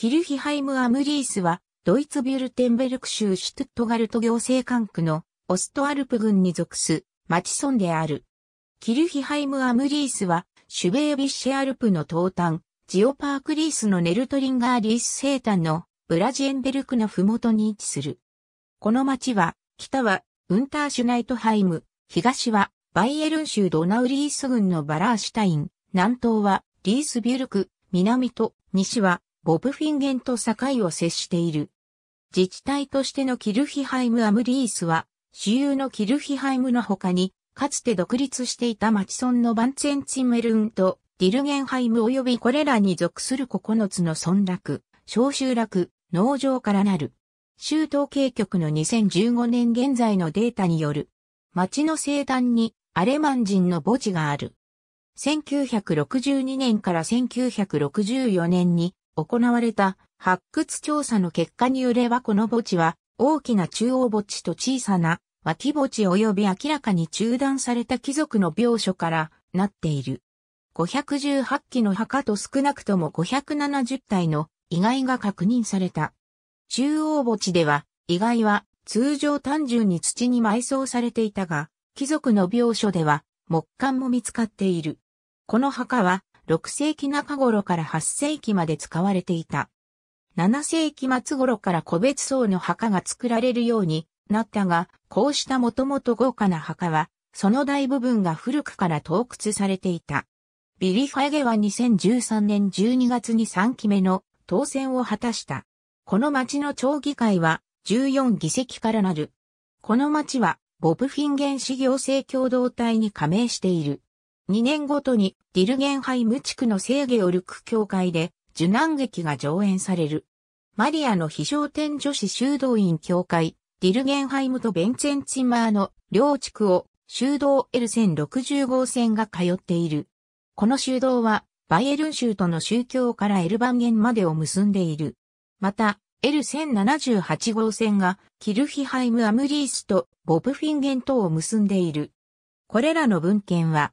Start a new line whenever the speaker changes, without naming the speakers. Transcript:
キルヒハイム・アムリースは、ドイツビュルテンベルク州シュトゥットガルト行政管区のオストアルプ郡に属す町村である。キルヒハイム・アムリースは、シュベービッシェアルプの東端、ジオパークリースのネルトリンガーリース西端のブラジエンベルクのふもとに位置する。この町は、北はウンターシュナイトハイム、東はバイエルン州ドナウリース郡のバラーシュタイン、南東はリースビュルク、南と西はボブフィンゲンと境を接している。自治体としてのキルヒハイム・アムリースは、主有のキルヒハイムの他に、かつて独立していた町村のバンツェンツィメルンとディルゲンハイム及びこれらに属する9つの村落、小集落、農場からなる。州統計局の2015年現在のデータによる、町の西端にアレマン人の墓地がある。1962年から1964年に行われた発掘調査の結果によればこの墓地は大きな中央墓地と小さな脇墓地及び明らかに中断された貴族の描書からなっている。518基の墓と少なくとも570体の遺骸が確認された。中央墓地では遺骸は通常単純に土に埋葬されていたが、貴族の描書では木簡も見つかっている。この墓は6世紀中頃から8世紀まで使われていた。7世紀末頃から個別層の墓が作られるようになったが、こうしたもともと豪華な墓は、その大部分が古くから洞窟されていた。ビリファゲは2013年12月に3期目の当選を果たした。この町の町議会は14議席からなる。この町はボブフィンゲン市行政共同体に加盟している。2年ごとにディルゲンハイム地区の聖ゲオルク教会で受難劇が上演される。マリアの非常天女子修道院教会、ディルゲンハイムとベンツェンチマーの両地区を修道 L1060 号線が通っている。この修道はバイエルン州との宗教からエルバンゲンまでを結んでいる。また、L1078 号線がキルヒハイム・アムリースとボブフィンゲンとを結んでいる。これらの文献は